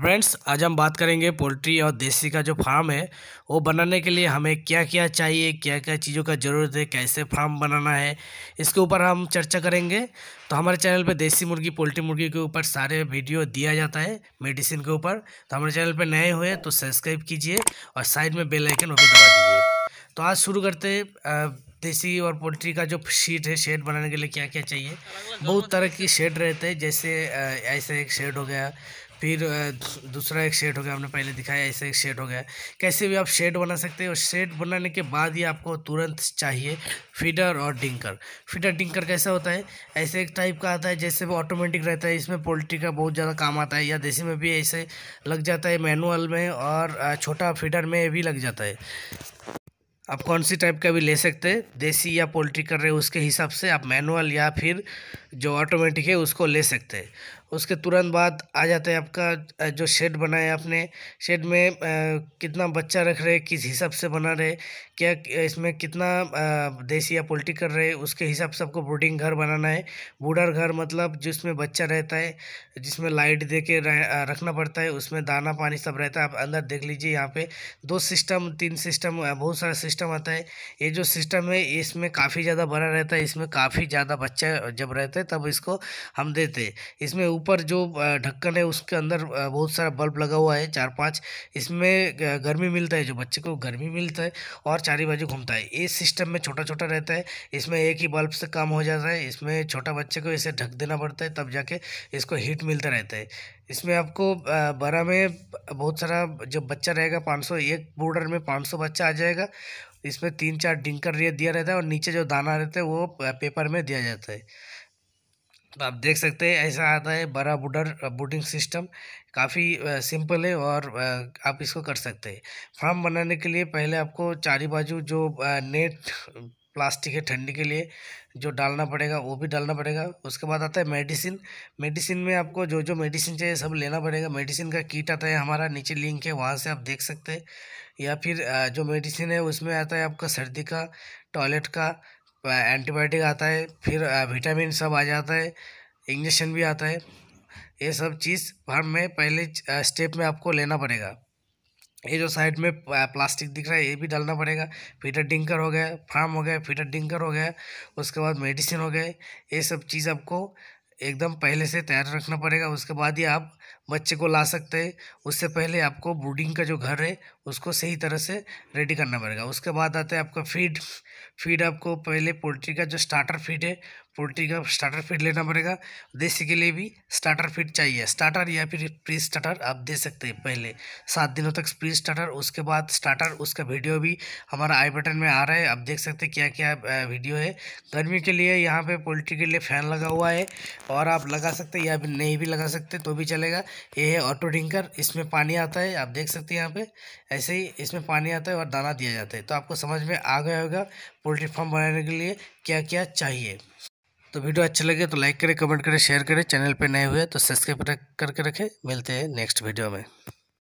friends आज हम बात करेंगे पोल्ट्री और देसी का जो फार्म है वो बनाने के लिए हमें क्या क्या चाहिए क्या क्या चीज़ों का ज़रूरत है कैसे फार्म बनाना है इसके ऊपर हम चर्चा करेंगे तो हमारे चैनल पे देसी मुर्गी पोल्ट्री मुर्गी के ऊपर सारे वीडियो दिया जाता है मेडिसिन के ऊपर तो हमारे चैनल पर नए हुए तो सब्सक्राइब कीजिए और साइड में बेलाइकन वो भी दबा दीजिए तो आज शुरू करते देसी और पोल्ट्री का जो शीट है शेड बनाने के लिए क्या क्या चाहिए बहुत तरह की शेड रहते हैं जैसे ऐसे एक शेड हो गया फिर दूसरा एक शेड हो गया हमने पहले दिखाया ऐसे एक शेड हो गया कैसे भी आप शेड बना सकते हैं और शेड बनाने के बाद ही आपको तुरंत चाहिए फीडर और डिंकर फीडर डिंकर कैसा होता है ऐसे एक टाइप का आता है जैसे वो ऑटोमेटिक रहता है इसमें पोल्ट्री का बहुत ज़्यादा काम आता है या देसी में भी ऐसे लग जाता है मैनुअल में और छोटा फीडर में भी लग जाता है आप कौन सी टाइप का भी ले सकते हैं देसी या पोल्ट्री कर रहे हो उसके हिसाब से आप मैनुअल या फिर जो ऑटोमेटिक है उसको ले सकते हैं उसके तुरंत बाद आ जाते हैं आपका जो शेड बनाया आपने शेड में कितना बच्चा रख रहे किस हिसाब से बना रहे क्या इसमें कितना देसी या पोल्ट्री कर रहे उसके हिसाब से आपको ब्रूडिंग घर बनाना है बूडर घर मतलब जिसमें बच्चा रहता है जिसमें लाइट दे के रह, रखना पड़ता है उसमें दाना पानी सब रहता है आप अंदर देख लीजिए यहाँ पर दो सिस्टम तीन सिस्टम बहुत सारा सिस्टम आता है ये जो सिस्टम है इसमें काफ़ी ज़्यादा बड़ा रहता है इसमें काफ़ी ज़्यादा बच्चा जब रहता है तब इसको हम देते इसमें ऊपर जो ढक्कन है उसके अंदर बहुत सारा बल्ब लगा हुआ है चार पांच इसमें गर्मी मिलता है जो बच्चे को गर्मी मिलता है और चारी बाजू घूमता है इस सिस्टम में छोटा छोटा रहता है इसमें एक ही बल्ब से काम हो जाता है इसमें छोटा बच्चे को इसे ढक देना पड़ता है तब जाके इसको हीट मिलता रहता है इसमें आपको बारह में बहुत सारा जब बच्चा रहेगा पाँच सौ एक बॉर्डर में पाँच सौ बच्चा आ जाएगा इसमें तीन चार डिंकर दिया रहता है और नीचे जो दाना रहता है वो पेपर में दिया जाता है तो आप देख सकते हैं ऐसा आता है बड़ा बुडर बुटिंग सिस्टम काफ़ी सिंपल है और आप इसको कर सकते हैं फार्म बनाने के लिए पहले आपको चारी बाजू जो नेट प्लास्टिक है ठंडी के लिए जो डालना पड़ेगा वो भी डालना पड़ेगा उसके बाद आता है मेडिसिन मेडिसिन में आपको जो जो मेडिसिन चाहिए सब लेना पड़ेगा मेडिसिन का किट आता है हमारा नीचे लिंक है वहाँ से आप देख सकते हैं या फिर जो मेडिसिन है उसमें आता है आपका सर्दी का टॉयलेट का एंटीबायोटिक आता है फिर विटामिन सब आ जाता है इंजेक्शन भी आता है ये सब चीज़ फार्म में पहले स्टेप में आपको लेना पड़ेगा ये जो साइड में प्लास्टिक दिख रहा है ये भी डालना पड़ेगा फीटर डिंकर हो गया फार्म हो गया फीटर डिंकर हो गया उसके बाद मेडिसिन हो गए ये सब चीज़ आपको एकदम पहले से तैयार रखना पड़ेगा उसके बाद ही आप बच्चे को ला सकते हैं उससे पहले आपको ब्रूडिंग का जो घर है उसको सही तरह से रेडी करना पड़ेगा उसके बाद आता है आपका फीड फीड आपको पहले पोल्ट्री का जो स्टार्टर फीड है पोल्ट्री का स्टार्टर फीड लेना पड़ेगा देसी के लिए भी स्टार्टर फीड चाहिए स्टार्टर या फिर प्री स्टार्टर आप दे सकते हैं पहले सात दिनों तक प्री स्टार्टर उसके बाद स्टार्टर उसका वीडियो भी हमारा आई बटन में आ रहा है आप देख सकते हैं क्या क्या वीडियो है गर्मी के लिए यहाँ पे पोल्ट्री के लिए फ़ैन लगा हुआ है और आप लगा सकते हैं या नहीं भी लगा सकते तो भी चलेगा ये है ऑटो ड्रिंकर इसमें पानी आता है आप देख सकते हैं यहाँ पे ऐसे ही इसमें पानी आता है और दाना दिया जाता है तो आपको समझ में आ गया होगा पोल्ट्री फार्म बनाने के लिए क्या क्या चाहिए तो वीडियो अच्छा लगे तो लाइक करें कमेंट करें शेयर करें चैनल पर नए हुए तो सब्सक्राइब करके रखें मिलते हैं नेक्स्ट वीडियो में